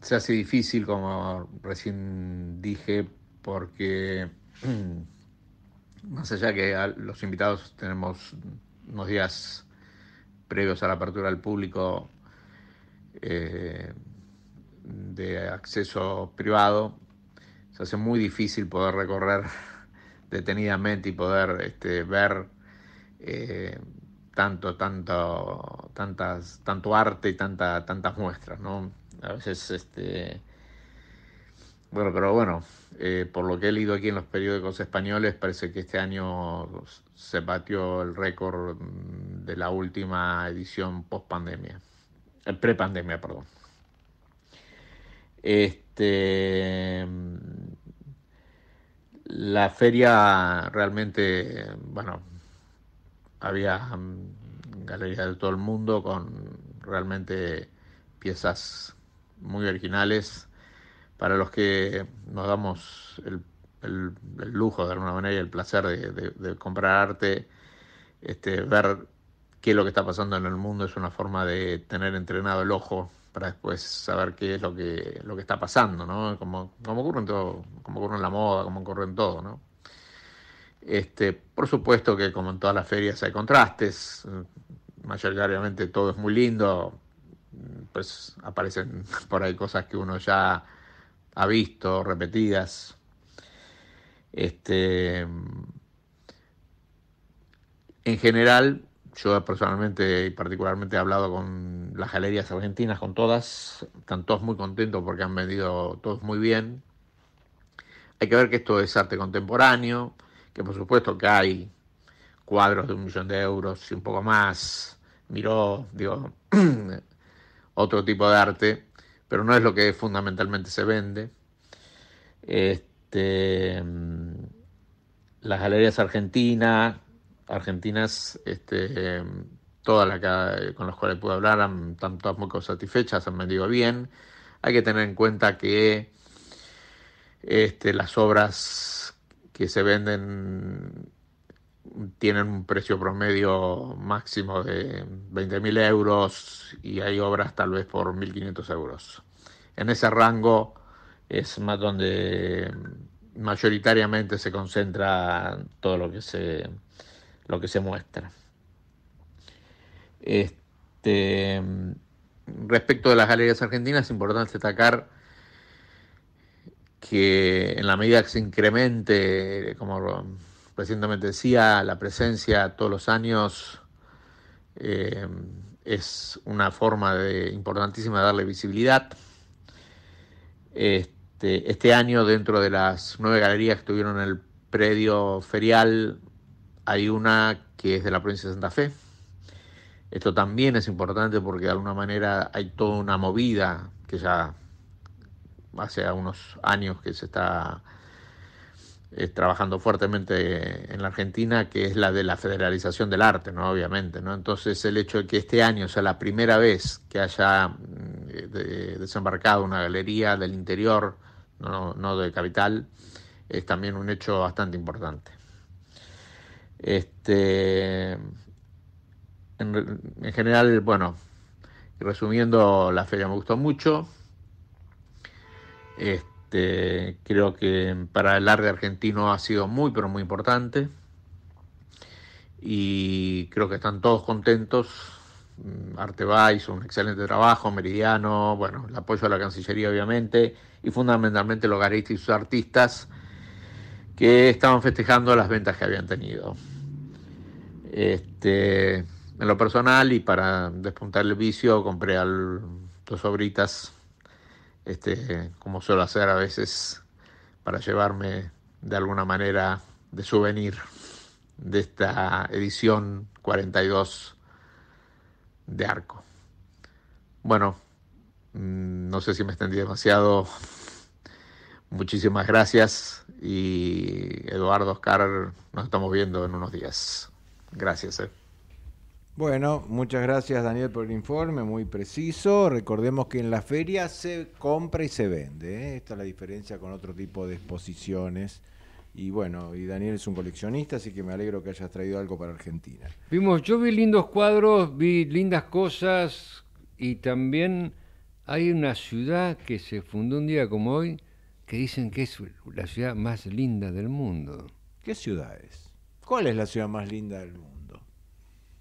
se hace difícil, como recién dije, porque <clears throat> más allá que los invitados tenemos unos días previos a la apertura al público, eh, de acceso privado, se hace muy difícil poder recorrer <laughs> detenidamente y poder este, ver eh, tanto, tanto, tantas, tanto arte y tantas muestras, ¿no? A veces, este, bueno, pero bueno, eh, por lo que he leído aquí en los periódicos españoles, parece que este año se batió el récord de la última edición post pandemia, eh, pre pandemia, perdón. Este, la feria realmente, bueno, había mm, galerías de todo el mundo con realmente piezas muy originales para los que nos damos el, lujo de alguna manera y el placer de, de comprar arte, este, ver qué es lo que está pasando en el mundo es una forma de tener entrenado el ojo para después saber qué es lo que, lo que está pasando, ¿no? Como, ocurre en todo, como ocurre la moda, como ocurre en todo, ¿no? Este, por supuesto que como en todas las ferias hay contrastes, mayoritariamente todo es muy lindo, pues aparecen <laughs> por ahí cosas que uno ya ha visto repetidas. Este, en general, yo personalmente y particularmente he hablado con las galerías argentinas, con todas, están todos muy contentos porque han vendido todos muy bien. Hay que ver que esto es arte contemporáneo, que por supuesto que hay cuadros de un millón de euros y un poco más, miró, digo, <clears throat> otro tipo de arte, pero no es lo que fundamentalmente se vende. Este, mm, las galerías argentinas, argentinas este, em, todas las eh, con las cuales pude hablar han, están todas muy satisfechas, han vendido bien. Hay que tener en cuenta que este, las obras que se venden tienen un precio promedio máximo de 20.000 euros y hay obras tal vez por 1.500 euros. En ese rango es más donde mayoritariamente se concentra todo lo que se lo que se muestra. Este, respecto de las galerías argentinas, es importante destacar que en la medida que se incremente, como recientemente decía, la presencia todos los años eh, es una forma de, importantísima de darle visibilidad. Este, este año, dentro de las nueve galerías que tuvieron el predio ferial, hay una que es de la provincia de Santa Fe. Esto también es importante porque de alguna manera hay toda una movida que ya hace unos años que se está eh, trabajando fuertemente en la Argentina, que es la de la federalización del arte, ¿no? Obviamente, ¿no? Entonces el hecho de que este año sea la primera vez que haya mm, desembarcado una galería del interior, no, no de capital, es también un hecho bastante importante. Este, en, general, bueno, resumiendo, la feria me gustó mucho. Este, creo que para el arte argentino ha sido muy, pero muy importante. Y creo que están todos contentos. Mm, Arteba hizo un excelente trabajo, Meridiano, bueno, el apoyo de la Cancillería obviamente, y fundamentalmente los hogarista y sus artistas que estaban festejando las ventas que habían tenido. Este, en lo personal y para despuntar el vicio compré al, dos obritas, este, como suelo hacer a veces, para llevarme de alguna manera de souvenir de esta edición 42 de Arco. Bueno, mm, no sé si me extendí demasiado. Muchísimas gracias y Eduardo Oscar, nos estamos viendo en unos días. Gracias. Eh. Bueno, muchas gracias Daniel por el informe, muy preciso. Recordemos que en la feria se compra y se vende. ¿eh? Esta es la diferencia con otro tipo de exposiciones. Y bueno, y Daniel es un coleccionista, así que me alegro que hayas traído algo para Argentina. Vimos, yo vi lindos cuadros, vi lindas cosas y también hay una ciudad que se fundó un día como hoy que dicen que es la ciudad más linda del mundo. ¿Qué ciudad es? ¿Cuál es la ciudad más linda del mundo?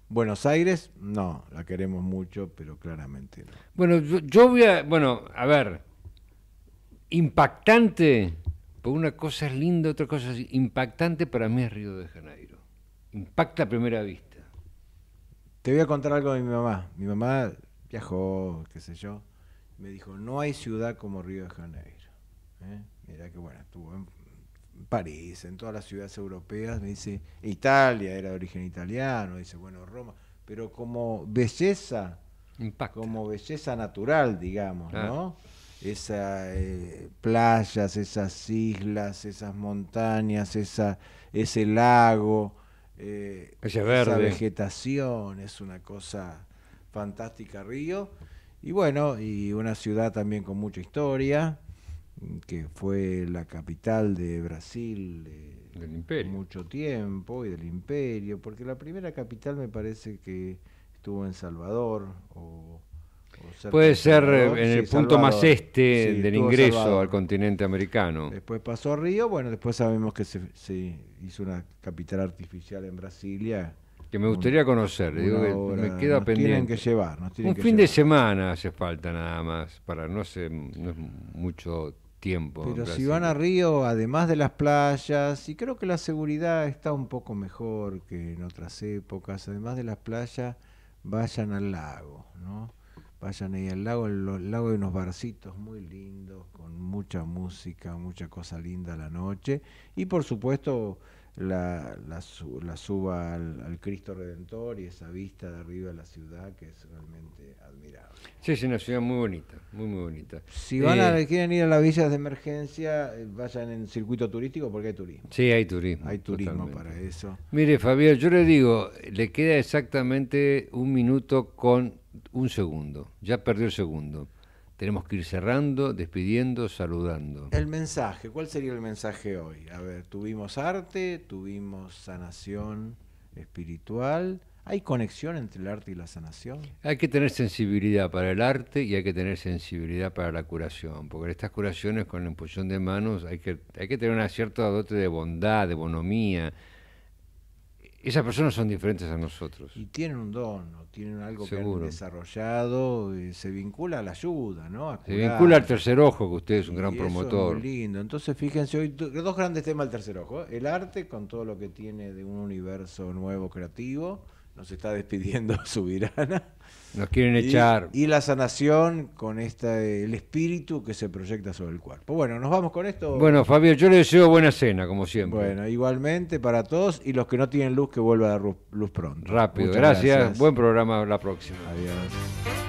Buenos Aires, no, la queremos mucho, pero claramente no. Bueno, yo, voy a, bueno, a ver, impactante, por una cosa es linda, otra cosa es impactante para mí es Río de Janeiro. Impacta a primera vista. Te voy a contar algo de mi mamá. Mi mamá viajó, qué sé yo, me dijo, no hay ciudad como Río de Janeiro. ¿eh? Mirá que bueno, estuvo en, París, en todas las ciudades europeas, me dice, Italia era de origen italiano, dice, bueno, Roma, pero como belleza, como belleza natural, digamos, ¿no? Esas eh, playas, esas islas, esas montañas, esa, ese lago, eh, esa vegetación, es una cosa fantástica, Río. Y bueno, y una ciudad también con mucha historia, que fue la capital de Brasil eh, del imperio. mucho tiempo y del imperio, porque la primera capital me parece que estuvo en Salvador o, puede ser eh, en el punto más este del ingreso al continente americano. Después pasó a Río, bueno, después sabemos que se, hizo una capital artificial en Brasilia, que me gustaría conocer. me queda pendiente. que llevar, Un fin de semana hace falta nada más, para no, ser es mucho tiempo. Pero si van a Río, además de las playas, y creo que la seguridad está un poco mejor que en otras épocas, además de las playas, vayan al lago, ¿no? Vayan ahí al lago, el lago de unos barcitos muy lindos, con mucha música, mucha cosa linda la noche, y por supuesto la, la, suba al, Cristo Redentor y esa vista de arriba de la ciudad que es realmente admirable. Sí, es una ciudad muy bonita, muy, muy bonita. Si van quieren eh, ir a las villas de emergencia, eh, vayan en circuito turístico porque hay turismo. Sí, hay turismo. Hay turismo para eso. Mire, Fabián, yo le digo, le queda exactamente un minuto con un segundo. Ya perdió el segundo tenemos que ir cerrando, despidiendo, saludando. El mensaje, ¿cuál sería el mensaje hoy? A ver, tuvimos arte, tuvimos sanación espiritual. ¿Hay conexión entre el arte y la sanación? Hay que tener sensibilidad para el arte y hay que tener sensibilidad para la curación, porque estas curaciones con la impulsión de manos hay que, hay que tener una cierta dote de bondad, de bonomía, esas personas son diferentes a nosotros. Y tienen un don, tienen algo que han desarrollado, eh, se vincula a la ayuda, ¿no? se vincula al tercer ojo, que usted es un gran promotor. Es muy lindo. Entonces, fíjense, hoy dos grandes temas del tercer ojo. ¿eh? El arte, con todo lo que tiene de un universo nuevo creativo, nos está despidiendo virana. <laughs> Nos quieren echar. Y la sanación con esta, el espíritu que se proyecta sobre el cuerpo. Bueno, nos vamos con esto. Bueno, Fabio, yo le deseo buena cena, como siempre. Bueno, igualmente para todos y los que no tienen luz, que vuelva a dar luz pronto. Rápido, gracias. gracias. Buen programa la próxima. Adiós.